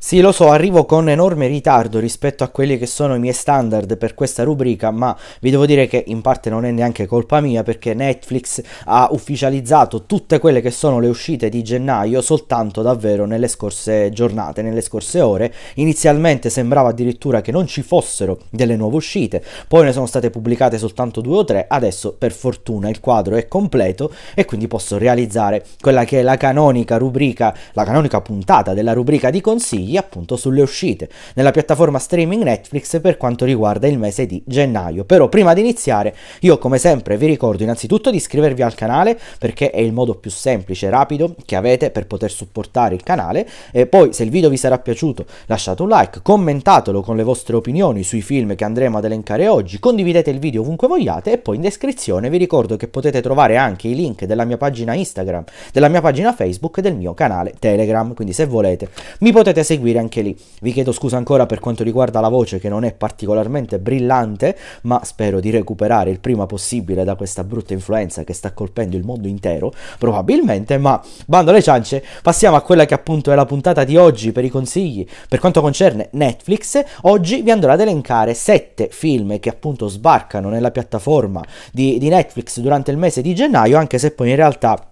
Sì, lo so, arrivo con enorme ritardo rispetto a quelli che sono i miei standard per questa rubrica, ma vi devo dire che in parte non è neanche colpa mia perché Netflix ha ufficializzato tutte quelle che sono le uscite di gennaio soltanto davvero nelle scorse giornate, nelle scorse ore. Inizialmente sembrava addirittura che non ci fossero delle nuove uscite, poi ne sono state pubblicate soltanto due o tre, adesso per fortuna il quadro è completo e quindi posso realizzare quella che è la canonica rubrica, la canonica puntata della rubrica di consiglio consigli appunto sulle uscite nella piattaforma streaming Netflix per quanto riguarda il mese di gennaio. Però prima di iniziare io come sempre vi ricordo innanzitutto di iscrivervi al canale perché è il modo più semplice e rapido che avete per poter supportare il canale e poi se il video vi sarà piaciuto lasciate un like, commentatelo con le vostre opinioni sui film che andremo ad elencare oggi, condividete il video ovunque vogliate e poi in descrizione vi ricordo che potete trovare anche i link della mia pagina Instagram, della mia pagina Facebook e del mio canale Telegram, quindi se volete mi potete seguire seguire anche lì. Vi chiedo scusa ancora per quanto riguarda la voce che non è particolarmente brillante, ma spero di recuperare il prima possibile da questa brutta influenza che sta colpendo il mondo intero, probabilmente, ma bando alle ciance, passiamo a quella che appunto è la puntata di oggi per i consigli. Per quanto concerne Netflix, oggi vi andrò ad elencare 7 film che appunto sbarcano nella piattaforma di, di Netflix durante il mese di gennaio, anche se poi in realtà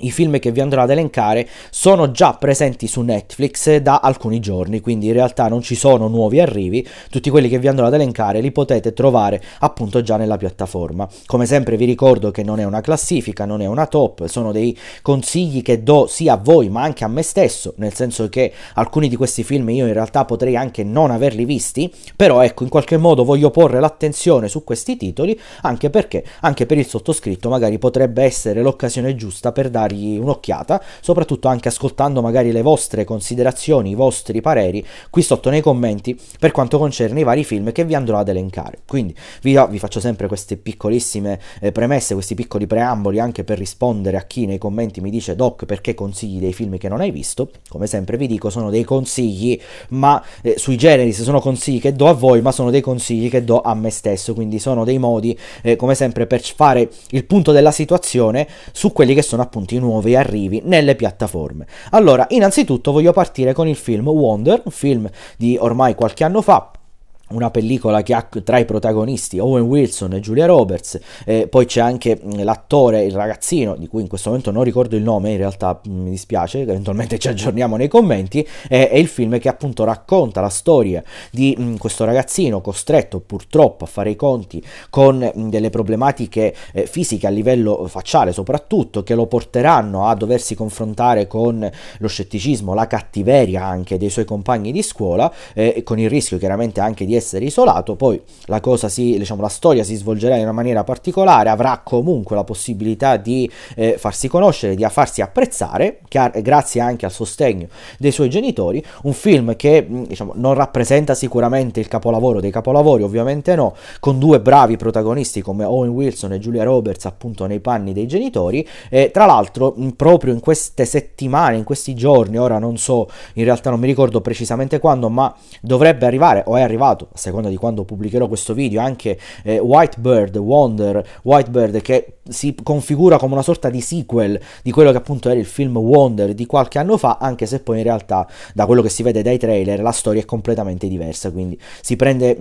i film che vi andrò ad elencare sono già presenti su Netflix da alcuni giorni, quindi in realtà non ci sono nuovi arrivi, tutti quelli che vi andrò ad elencare li potete trovare appunto già nella piattaforma. Come sempre vi ricordo che non è una classifica, non è una top, sono dei consigli che do sia a voi ma anche a me stesso, nel senso che alcuni di questi film io in realtà potrei anche non averli visti, però ecco in qualche modo voglio porre l'attenzione su questi titoli anche perché anche per il sottoscritto magari potrebbe essere l'occasione giusta per dare dargli un'occhiata, soprattutto anche ascoltando magari le vostre considerazioni, i vostri pareri qui sotto nei commenti per quanto concerne i vari film che vi andrò ad elencare. Quindi vi, do, vi faccio sempre queste piccolissime eh, premesse, questi piccoli preamboli anche per rispondere a chi nei commenti mi dice Doc perché consigli dei film che non hai visto, come sempre vi dico sono dei consigli, ma eh, sui generis sono consigli che do a voi, ma sono dei consigli che do a me stesso, quindi sono dei modi eh, come sempre per fare il punto della situazione su quelli che sono appunto i nuovi arrivi nelle piattaforme. Allora, innanzitutto voglio partire con il film Wonder, un film di ormai qualche anno fa, una pellicola che ha tra i protagonisti Owen Wilson e Julia Roberts, eh, poi c'è anche l'attore, il ragazzino, di cui in questo momento non ricordo il nome, in realtà mi dispiace, eventualmente ci aggiorniamo nei commenti, eh, è il film che appunto racconta la storia di mh, questo ragazzino costretto purtroppo a fare i conti con mh, delle problematiche eh, fisiche a livello facciale soprattutto, che lo porteranno a doversi confrontare con lo scetticismo, la cattiveria anche dei suoi compagni di scuola, eh, con il rischio chiaramente anche di essere isolato, poi la, si, diciamo, la storia si svolgerà in una maniera particolare, avrà comunque la possibilità di eh, farsi conoscere, di farsi apprezzare, car- grazie anche al sostegno dei suoi genitori, un film che mm, diciamo, non rappresenta sicuramente il capolavoro dei capolavori, ovviamente no, con due bravi protagonisti come Owen Wilson e Julia Roberts appunto nei panni dei genitori, e, tra l'altro mm, proprio in queste settimane, in questi giorni, ora non so, in realtà non mi ricordo precisamente quando, ma dovrebbe arrivare o è arrivato a seconda di quando pubblicherò questo video, anche eh, Whitebird, Wonder, Whitebird che si configura come una sorta di sequel di quello che appunto era il film Wonder di qualche anno fa, anche se poi in realtà da quello che si vede dai trailer la storia è completamente diversa, quindi si prende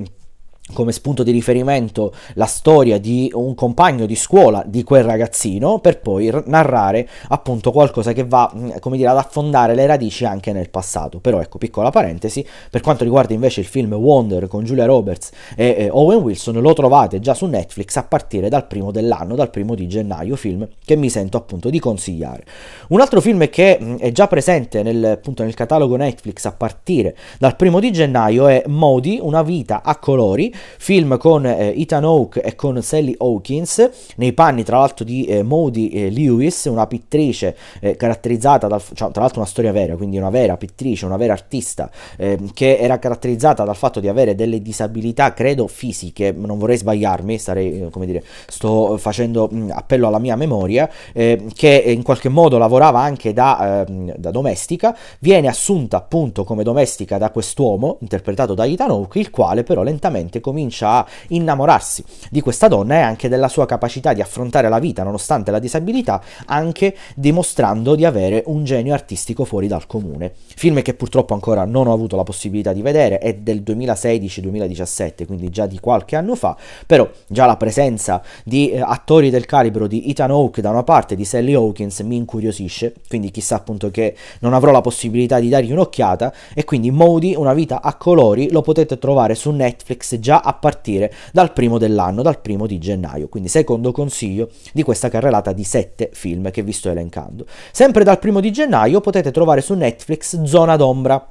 come spunto di riferimento la storia di un compagno di scuola di quel ragazzino per poi narrare appunto qualcosa che va mm, come dire ad affondare le radici anche nel passato però ecco piccola parentesi per quanto riguarda invece il film Wonder con Julia Roberts e eh, Owen Wilson lo trovate già su Netflix a partire dal primo dell'anno dal primo di gennaio film che mi sento appunto di consigliare un altro film che mh, mm, è già presente nel, appunto nel catalogo Netflix a partire dal primo di gennaio è Modi una vita a colori film con eh, Ethan Hawke e con Sally Hawkins, nei panni tra l'altro di eh, Modi eh, Lewis, una pittrice eh, caratterizzata dal, cioè, tra l'altro una storia vera, quindi una vera pittrice, una vera artista, ehm, che era caratterizzata dal fatto di avere delle disabilità, credo, fisiche, non vorrei sbagliarmi, sarei, eh, come dire, sto facendo mh, mm, appello alla mia memoria, ehm, che in qualche modo lavorava anche da, ehm, da domestica, viene assunta appunto come domestica da quest'uomo, interpretato da Ethan Hawke, il quale però lentamente comincia a innamorarsi di questa donna e anche della sua capacità di affrontare la vita nonostante la disabilità, anche dimostrando di avere un genio artistico fuori dal comune. Film che purtroppo ancora non ho avuto la possibilità di vedere, è del 2016-2017, quindi già di qualche anno fa, però già la presenza di eh, attori del calibro di Ethan Hawke da una parte di Sally Hawkins mi incuriosisce, quindi chissà appunto che non avrò la possibilità di dargli un'occhiata e quindi Modi, una vita a colori, lo potete trovare su Netflix già inizierà a partire dal primo dell'anno, dal primo di gennaio. Quindi secondo consiglio di questa carrellata di sette film che vi sto elencando. Sempre dal primo di gennaio potete trovare su Netflix Zona d'ombra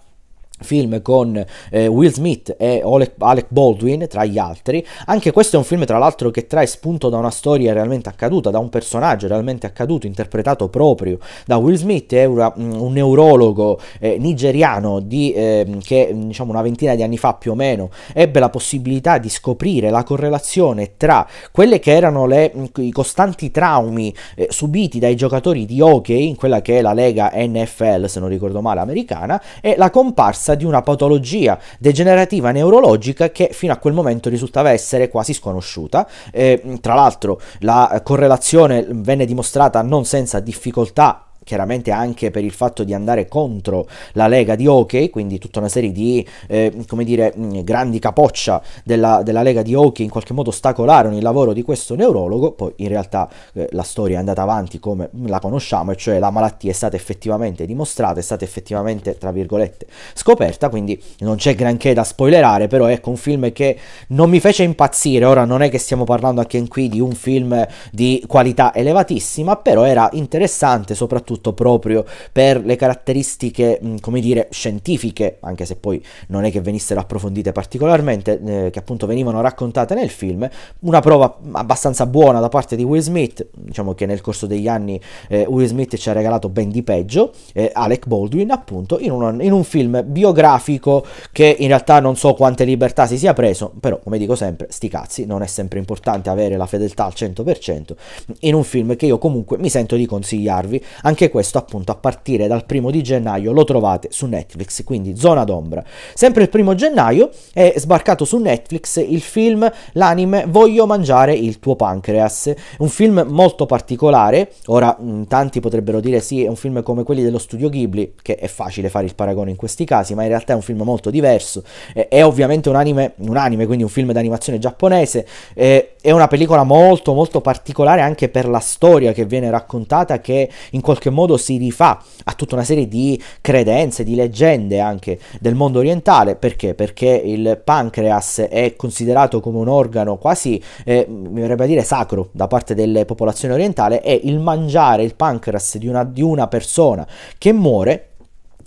film con eh, Will Smith e Alec Baldwin tra gli altri anche questo è un film tra l'altro che trae spunto da una storia realmente accaduta da un personaggio realmente accaduto interpretato proprio da Will Smith è una, mm, un neurologo eh, nigeriano di, eh, che diciamo una ventina di anni fa più o meno ebbe la possibilità di scoprire la correlazione tra quelle che erano le, mm, i costanti traumi eh, subiti dai giocatori di hockey in quella che è la lega NFL se non ricordo male americana e la comparsa trattassa di una patologia degenerativa neurologica che fino a quel momento risultava essere quasi sconosciuta. Eh, tra l'altro la correlazione venne dimostrata non senza difficoltà chiaramente anche per il fatto di andare contro la Lega di Hockey, quindi tutta una serie di eh, come dire, mm, grandi capoccia della, della, Lega di Hockey in qualche modo ostacolarono il lavoro di questo neurologo, poi in realtà eh, la storia è andata avanti come la conosciamo, e cioè la malattia è stata effettivamente dimostrata, è stata effettivamente, tra virgolette, scoperta, quindi non c'è granché da spoilerare, però ecco un film che non mi fece impazzire, ora non è che stiamo parlando anche qui di un film di qualità elevatissima, però era interessante soprattutto tutto proprio per le caratteristiche, mm, come dire, scientifiche, anche se poi non è che venissero approfondite particolarmente, eh, che appunto venivano raccontate nel film, una prova abbastanza buona da parte di Will Smith, diciamo che nel corso degli anni eh, Will Smith ci ha regalato ben di peggio, eh, Alec Baldwin appunto, in, uno, in un film biografico che in realtà non so quante libertà si sia preso, però come dico sempre, sti cazzi, non è sempre importante avere la fedeltà al 100%, in un film che io comunque mi sento di consigliarvi, anche anche questo appunto a partire dal primo di gennaio lo trovate su Netflix, quindi Zona d'ombra. Sempre il primo gennaio è sbarcato su Netflix il film, l'anime Voglio mangiare il tuo pancreas, un film molto particolare, ora mm, tanti potrebbero dire sì è un film come quelli dello studio Ghibli, che è facile fare il paragone in questi casi, ma in realtà è un film molto diverso, è, è ovviamente un anime, un anime, quindi un film d'animazione giapponese, è, è una pellicola molto molto particolare anche per la storia che viene raccontata che in qualche modo modo si rifà a tutta una serie di credenze, di leggende anche del mondo orientale. Perché? Perché il pancreas è considerato come un organo quasi, eh, mi verrebbe a dire, sacro da parte delle popolazioni orientali e il mangiare il pancreas di una, di una persona che muore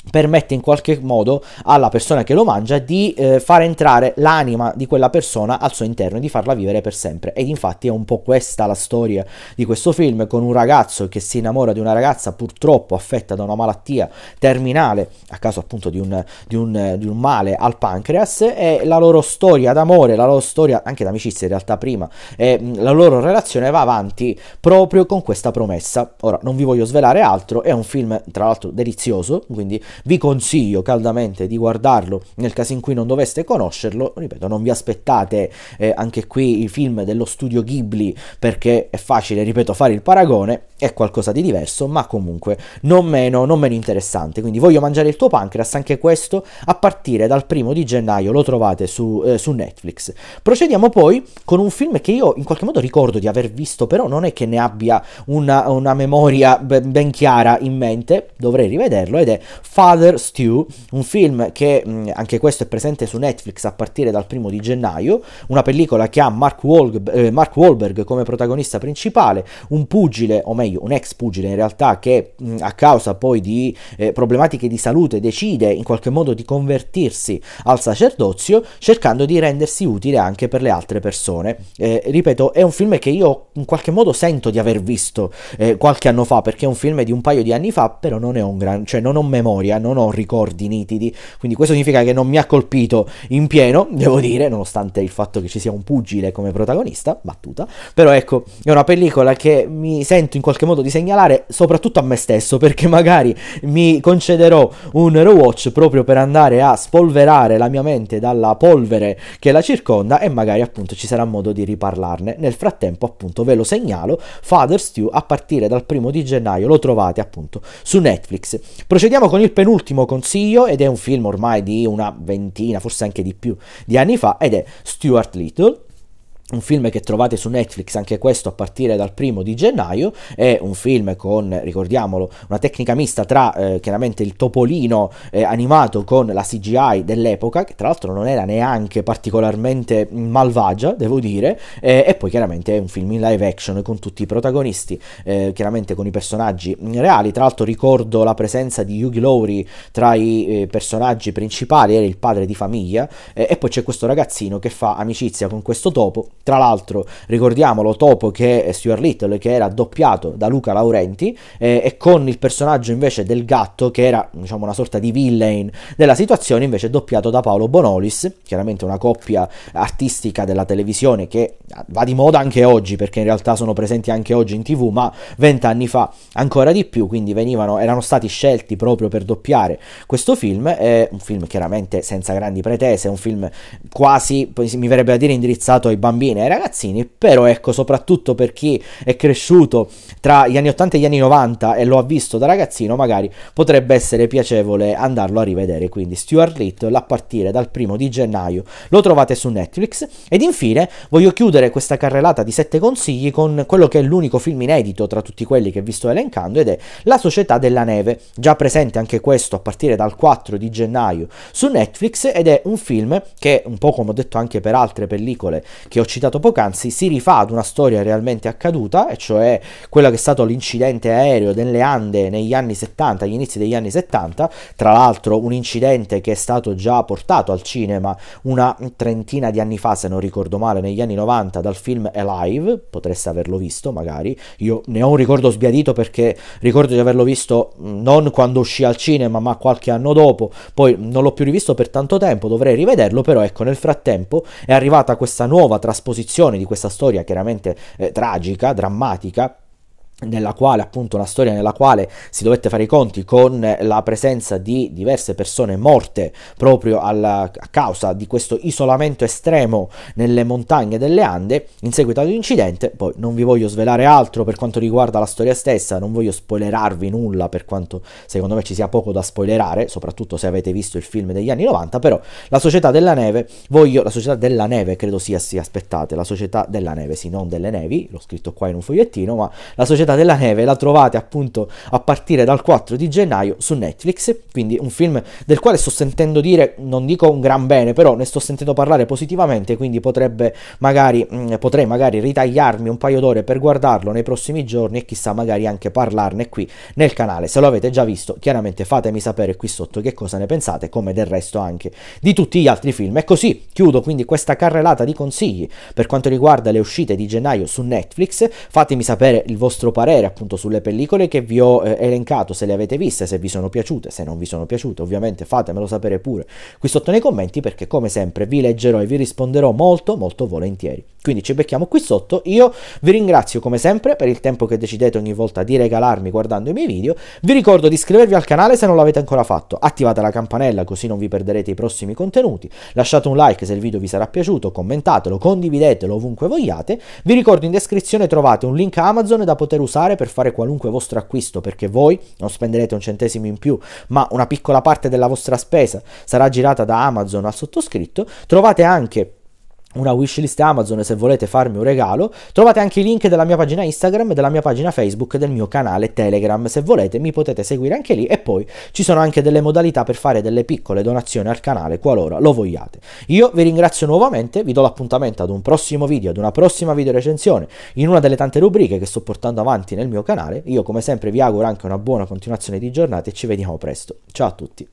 permette in qualche modo alla persona che lo mangia di eh, far entrare l'anima di quella persona al suo interno e di farla vivere per sempre. Ed infatti è un po' questa la storia di questo film con un ragazzo che si innamora di una ragazza purtroppo affetta da una malattia terminale a causa appunto di un, di un, di un male al pancreas e la loro storia d'amore, la loro storia anche d'amicizia in realtà prima e mm, la loro relazione va avanti proprio con questa promessa. Ora non vi voglio svelare altro, è un film tra l'altro delizioso, quindi vi consiglio caldamente di guardarlo nel caso in cui non doveste conoscerlo. Ripeto, non vi aspettate eh, anche qui i film dello studio Ghibli perché è facile, ripeto, fare il paragone è qualcosa di diverso, ma comunque non meno, non meno, interessante. Quindi voglio mangiare il tuo pancreas, anche questo a partire dal primo di gennaio lo trovate su, eh, su, Netflix. Procediamo poi con un film che io in qualche modo ricordo di aver visto, però non è che ne abbia una, una memoria ben, ben, chiara in mente, dovrei rivederlo, ed è Father Stew, un film che mh, mm, anche questo è presente su Netflix a partire dal primo di gennaio, una pellicola che ha Mark, Wahlberg, eh, Mark Wahlberg come protagonista principale, un pugile, o meglio, meglio un ex pugile in realtà che mh, a causa poi di eh, problematiche di salute decide in qualche modo di convertirsi al sacerdozio cercando di rendersi utile anche per le altre persone. Eh, ripeto, è un film che io in qualche modo sento di aver visto eh, qualche anno fa perché è un film di un paio di anni fa, però non è un gran, cioè non ho memoria, non ho ricordi nitidi, quindi questo significa che non mi ha colpito in pieno, devo dire, nonostante il fatto che ci sia un pugile come protagonista, battuta, però ecco, è una pellicola che mi sento in qualche qualche modo di segnalare, soprattutto a me stesso, perché magari mi concederò un rewatch proprio per andare a spolverare la mia mente dalla polvere che la circonda e magari appunto ci sarà modo di riparlarne. Nel frattempo appunto ve lo segnalo, Father Stew a partire dal primo di gennaio lo trovate appunto su Netflix. Procediamo con il penultimo consiglio ed è un film ormai di una ventina, forse anche di più di anni fa ed è Stuart Little un film che trovate su Netflix, anche questo a partire dal primo di gennaio, è un film con, ricordiamolo, una tecnica mista tra eh, chiaramente il topolino eh, animato con la CGI dell'epoca, che tra l'altro non era neanche particolarmente malvagia, devo dire, eh, e poi chiaramente è un film in live action con tutti i protagonisti, eh, chiaramente con i personaggi reali, tra l'altro ricordo la presenza di Yugi Lowry tra i eh, personaggi principali, era il padre di famiglia, eh, e poi c'è questo ragazzino che fa amicizia con questo topo, tra l'altro, ricordiamolo, Topo che è Stuart Little, che era doppiato da Luca Laurenti, eh, e con il personaggio invece del gatto, che era diciamo una sorta di villain della situazione, invece doppiato da Paolo Bonolis, chiaramente una coppia artistica della televisione che va di moda anche oggi, perché in realtà sono presenti anche oggi in tv, ma vent'anni fa ancora di più, quindi venivano, erano stati scelti proprio per doppiare questo film, è un film chiaramente senza grandi pretese, un film quasi, mi verrebbe a dire, indirizzato ai bambini, bene ai ragazzini, però ecco, soprattutto per chi è cresciuto tra gli anni 80 e gli anni 90 e lo ha visto da ragazzino, magari potrebbe essere piacevole andarlo a rivedere. Quindi Stuart Little a partire dal primo di gennaio lo trovate su Netflix. Ed infine voglio chiudere questa carrellata di sette consigli con quello che è l'unico film inedito tra tutti quelli che vi sto elencando ed è La Società della Neve, già presente anche questo a partire dal 4 di gennaio su Netflix ed è un film che un po' come ho detto anche per altre pellicole che ho citato citato poc'anzi, si rifà ad una storia realmente accaduta, e cioè quella che è stato l'incidente aereo delle Ande negli anni 70, agli inizi degli anni 70, tra l'altro un incidente che è stato già portato al cinema una trentina di anni fa, se non ricordo male, negli anni 90 dal film Alive, potreste averlo visto magari, io ne ho un ricordo sbiadito perché ricordo di averlo visto mm, non quando uscì al cinema, ma qualche anno dopo, poi non l'ho più rivisto per tanto tempo, dovrei rivederlo, però ecco, nel frattempo è arrivata questa nuova trasposizione trasposizione di questa storia chiaramente eh, tragica, drammatica, nella quale appunto una storia nella quale si dovette fare i conti con la presenza di diverse persone morte proprio alla, a causa di questo isolamento estremo nelle montagne delle Ande in seguito ad un incidente poi non vi voglio svelare altro per quanto riguarda la storia stessa non voglio spoilerarvi nulla per quanto secondo me ci sia poco da spoilerare soprattutto se avete visto il film degli anni 90 però la società della neve voglio la società della neve credo sia si aspettate la società della neve sì non delle nevi l'ho scritto qua in un fogliettino ma la società Società della Neve la trovate appunto a partire dal 4 di gennaio su Netflix, quindi un film del quale sto sentendo dire, non dico un gran bene, però ne sto sentendo parlare positivamente, quindi potrebbe magari, mh, mm, potrei magari ritagliarmi un paio d'ore per guardarlo nei prossimi giorni e chissà magari anche parlarne qui nel canale. Se lo avete già visto, chiaramente fatemi sapere qui sotto che cosa ne pensate, come del resto anche di tutti gli altri film. E così chiudo quindi questa carrellata di consigli per quanto riguarda le uscite di gennaio su Netflix. Fatemi sapere il vostro parere parere appunto sulle pellicole che vi ho eh, elencato, se le avete viste, se vi sono piaciute, se non vi sono piaciute, ovviamente fatemelo sapere pure qui sotto nei commenti perché come sempre vi leggerò e vi risponderò molto molto volentieri. Quindi ci becchiamo qui sotto, io vi ringrazio come sempre per il tempo che decidete ogni volta di regalarmi guardando i miei video, vi ricordo di iscrivervi al canale se non l'avete ancora fatto, attivate la campanella così non vi perderete i prossimi contenuti, lasciate un like se il video vi sarà piaciuto, commentatelo, condividetelo ovunque vogliate, vi ricordo in descrizione trovate un link a Amazon da poter usare usare per fare qualunque vostro acquisto perché voi non spenderete un centesimo in più, ma una piccola parte della vostra spesa sarà girata da Amazon al sottoscritto. Trovate anche una wishlist Amazon se volete farmi un regalo. Trovate anche i link della mia pagina Instagram, della mia pagina Facebook e del mio canale Telegram. Se volete mi potete seguire anche lì e poi ci sono anche delle modalità per fare delle piccole donazioni al canale qualora lo vogliate. Io vi ringrazio nuovamente, vi do l'appuntamento ad un prossimo video, ad una prossima video recensione in una delle tante rubriche che sto portando avanti nel mio canale. Io come sempre vi auguro anche una buona continuazione di giornata e ci vediamo presto. Ciao a tutti.